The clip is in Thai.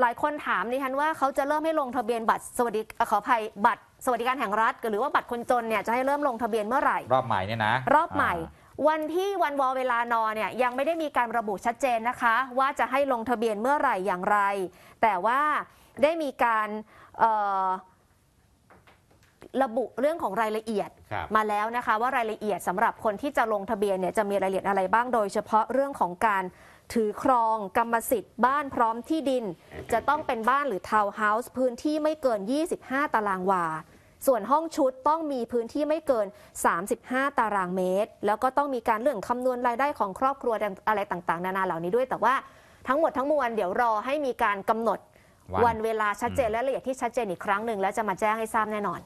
หลายคนถามดิฉันว่าเขาจะเริ่มให้ลงทะเบียนบัตรสวัสดิขอภัยบัตรสวัสดิการแห่งรัฐ หรือว่าบัตรคนจนเนี่ยจะให้เริ่มลงทะเบียนเมื่อไหร่รอบใหม่เนี่ยนะรอบใหม่ วันที่วันวอเวลานอเนี่ยยังไม่ได้มีการระบุชัดเจนนะคะว่าจะให้ลงทะเบียนเมื่อไหร่อย่างไร แต่ว่าได้มีการระบุเรื่องของรายละเอียดมาแล้วนะคะว่ารายละเอียดสำหรับคนที่จะลงทะเบียนเนี่ยจะมีรายละเอียดอะไรบ้าง โดยเฉพาะเรื่องของการถือครองกรรมสิทธิ์บ้านพร้อมที่ดิน จะต้องเป็นบ้านหรือทาวน์เฮาส์พื้นที่ไม่เกิน 25 ตารางวา ส่วนห้องชุดต้องมีพื้นที่ไม่เกิน 35 ตารางเมตร แล้วก็ต้องมีการเรื่องคำนวณรายได้ของครอบครัวอะไรต่างๆ นานาเหล่านี้ด้วยแต่ว่าทั้งหมดทั้งมวลเดี๋ยวรอให้มีการกำหนดวันวันเวลาชัดเจนและละเอียดที่ชัดเจนอีกครั้งหนึ่งแล้วจะมาแจ้งให้ทราบแน่นอน